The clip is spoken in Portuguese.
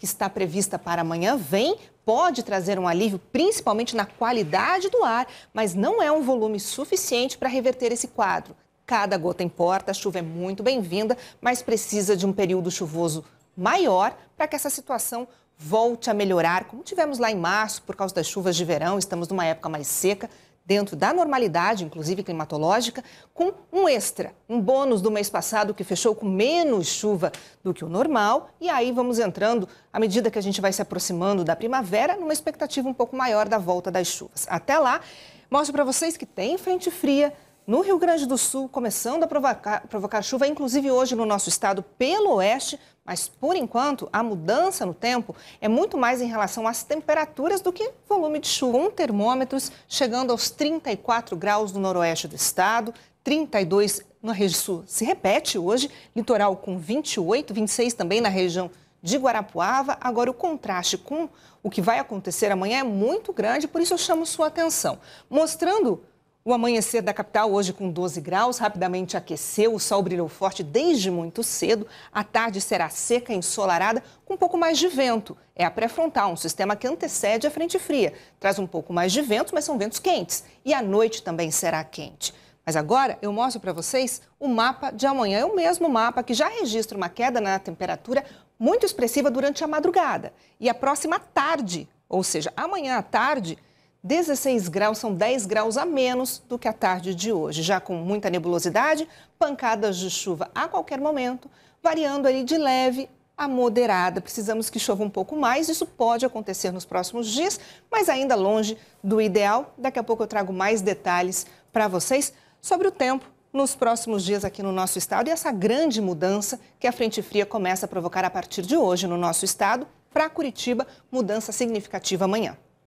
que está prevista para amanhã vem, pode trazer um alívio, principalmente na qualidade do ar, mas não é um volume suficiente para reverter esse quadro. Cada gota importa, a chuva é muito bem-vinda, mas precisa de um período chuvoso maior para que essa situação volte a melhorar, como tivemos lá em março, por causa das chuvas de verão, estamos numa época mais seca dentro da normalidade, inclusive climatológica, com um extra, um bônus do mês passado que fechou com menos chuva do que o normal. E aí vamos entrando, à medida que a gente vai se aproximando da primavera, numa expectativa um pouco maior da volta das chuvas. Até lá, mostro para vocês que tem frente fria no Rio Grande do Sul, começando a provocar, provocar chuva, inclusive hoje no nosso estado, pelo oeste, mas por enquanto a mudança no tempo é muito mais em relação às temperaturas do que volume de chuva. Um termômetros chegando aos 34 graus no noroeste do estado, 32 na região sul. Se repete hoje, litoral com 28, 26 também na região de Guarapuava. Agora, o contraste com o que vai acontecer amanhã é muito grande, por isso eu chamo sua atenção. Mostrando o amanhecer da capital, hoje com 12 graus, rapidamente aqueceu, o sol brilhou forte desde muito cedo. A tarde será seca, ensolarada, com um pouco mais de vento. É a pré-frontal, um sistema que antecede a frente fria. Traz um pouco mais de vento, mas são ventos quentes. E a noite também será quente. Mas agora eu mostro para vocês o mapa de amanhã. É o mesmo mapa que já registra uma queda na temperatura muito expressiva durante a madrugada. E a próxima tarde, ou seja, amanhã à tarde 16 graus são 10 graus a menos do que a tarde de hoje, já com muita nebulosidade, pancadas de chuva a qualquer momento, variando ali de leve a moderada. Precisamos que chova um pouco mais, isso pode acontecer nos próximos dias, mas ainda longe do ideal. Daqui a pouco eu trago mais detalhes para vocês sobre o tempo nos próximos dias aqui no nosso estado e essa grande mudança que a frente fria começa a provocar a partir de hoje no nosso estado. Para Curitiba, mudança significativa amanhã.